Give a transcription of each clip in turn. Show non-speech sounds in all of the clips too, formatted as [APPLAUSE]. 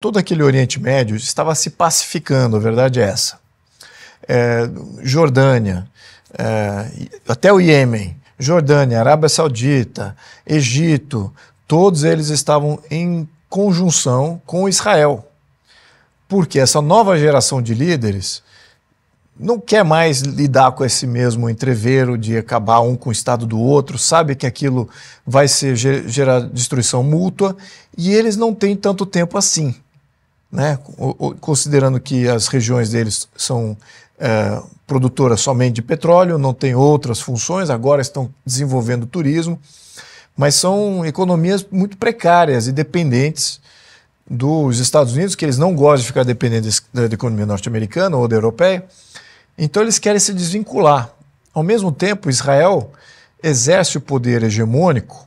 todo aquele Oriente Médio estava se pacificando, a verdade é essa. É, Jordânia, é, até o Iêmen, Jordânia, Arábia Saudita, Egito, todos eles estavam em conjunção com Israel. Porque essa nova geração de líderes não quer mais lidar com esse mesmo entreveiro de acabar um com o estado do outro, sabe que aquilo vai ser, gerar destruição mútua e eles não têm tanto tempo assim né? considerando que as regiões deles são é, produtoras somente de petróleo, não tem outras funções, agora estão desenvolvendo turismo, mas são economias muito precárias e dependentes dos Estados Unidos, que eles não gostam de ficar dependentes da economia norte-americana ou da europeia, então eles querem se desvincular. Ao mesmo tempo, Israel exerce o poder hegemônico.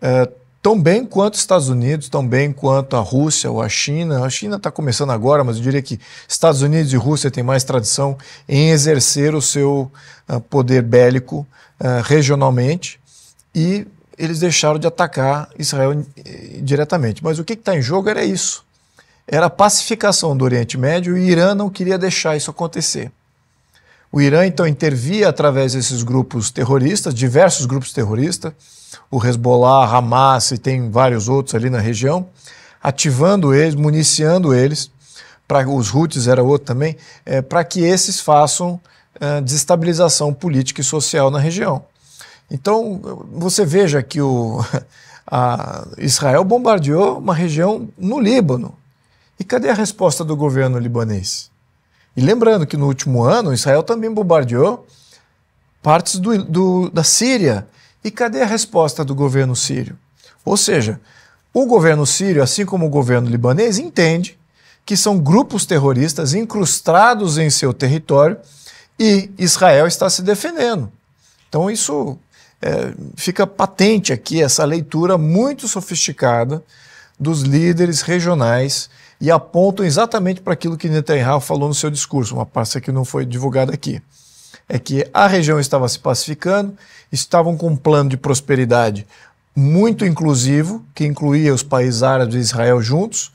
É, tão bem quanto os Estados Unidos, tão bem quanto a Rússia ou a China. A China está começando agora, mas eu diria que Estados Unidos e Rússia têm mais tradição em exercer o seu ah, poder bélico ah, regionalmente e eles deixaram de atacar Israel eh, diretamente. Mas o que está em jogo era isso. Era a pacificação do Oriente Médio e o Irã não queria deixar isso acontecer. O Irã então intervia através desses grupos terroristas, diversos grupos terroristas, o Hezbollah, Hamas e tem vários outros ali na região, ativando eles, municiando eles, para os Houthis era outro também, é, para que esses façam é, desestabilização política e social na região. Então você veja que o, [LAUGHS] Israel bombardeou uma região no Líbano. E cadê a resposta do governo libanês? E lembrando que no último ano, Israel também bombardeou partes do, do, da Síria. E cadê a resposta do governo sírio? Ou seja, o governo sírio, assim como o governo libanês, entende que são grupos terroristas incrustados em seu território e Israel está se defendendo. Então, isso é, fica patente aqui, essa leitura muito sofisticada dos líderes regionais e apontam exatamente para aquilo que Netanyahu falou no seu discurso, uma parte que não foi divulgada aqui. É que a região estava se pacificando, estavam com um plano de prosperidade muito inclusivo, que incluía os países árabes e Israel juntos,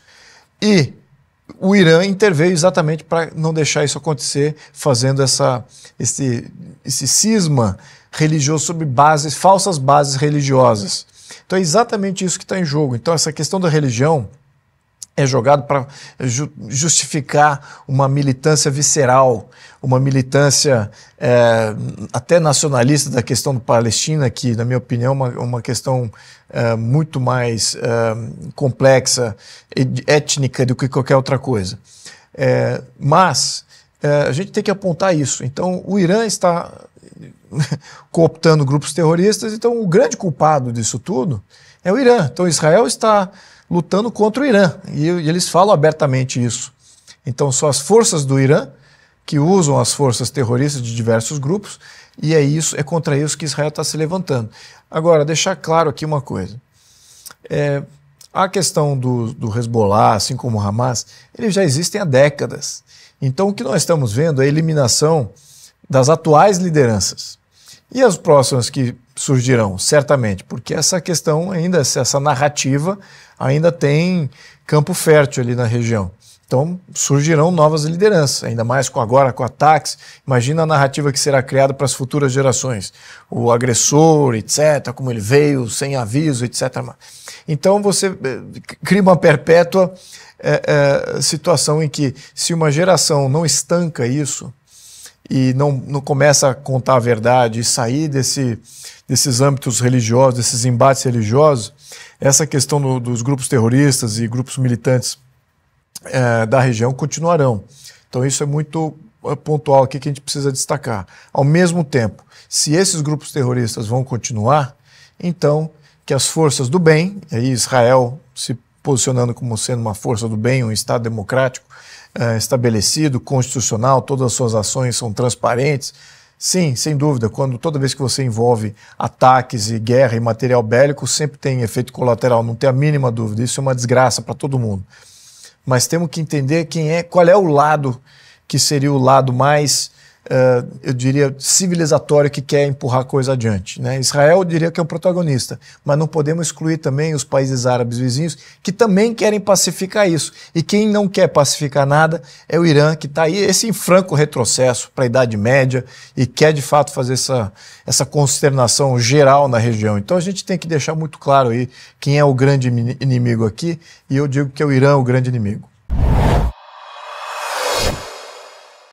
e o Irã interveio exatamente para não deixar isso acontecer, fazendo essa, esse, esse cisma religioso sobre bases, falsas bases religiosas. Então é exatamente isso que está em jogo. Então, essa questão da religião é jogado para ju justificar uma militância visceral, uma militância é, até nacionalista da questão do Palestina, que, na minha opinião, é uma, uma questão é, muito mais é, complexa, étnica do que qualquer outra coisa. É, mas é, a gente tem que apontar isso. Então, o Irã está [LAUGHS] cooptando grupos terroristas, então o grande culpado disso tudo é o Irã. Então, Israel está lutando contra o Irã. E, e eles falam abertamente isso. Então, são as forças do Irã que usam as forças terroristas de diversos grupos, e é isso, é contra isso que Israel está se levantando. Agora, deixar claro aqui uma coisa. É, a questão do, do Hezbollah, assim como o Hamas, eles já existem há décadas. Então, o que nós estamos vendo é a eliminação das atuais lideranças. E as próximas que surgirão, certamente, porque essa questão ainda, essa narrativa ainda tem campo fértil ali na região. Então surgirão novas lideranças, ainda mais com agora com a Imagina a narrativa que será criada para as futuras gerações. O agressor, etc., como ele veio, sem aviso, etc. Então você eh, cria uma perpétua é, é, situação em que, se uma geração não estanca isso, e não, não começa a contar a verdade e sair desse, desses âmbitos religiosos, desses embates religiosos, essa questão do, dos grupos terroristas e grupos militantes é, da região continuarão. Então isso é muito eh, pontual aqui que a gente precisa destacar. Ao mesmo tempo, se esses grupos terroristas vão continuar, então que as forças do bem, aí Israel se posicionando como sendo uma força do bem, um Estado democrático uh, estabelecido, constitucional, todas as suas ações são transparentes. Sim, sem dúvida, quando toda vez que você envolve ataques e guerra e material bélico, sempre tem efeito colateral, não tem a mínima dúvida. Isso é uma desgraça para todo mundo. Mas temos que entender quem é, qual é o lado que seria o lado mais uh, eu diria, civilizatório que quer empurrar a coisa adiante. Né? Israel, eu diria que é o protagonista, mas não podemos excluir também os países árabes vizinhos que também querem pacificar isso. E quem não quer pacificar nada é o Irã, que está aí, esse em franco retrocesso para a Idade Média e quer de fato fazer essa, essa consternação geral na região. Então a gente tem que deixar muito claro aí quem é o grande inimigo aqui, e eu digo que é o Irã o grande inimigo.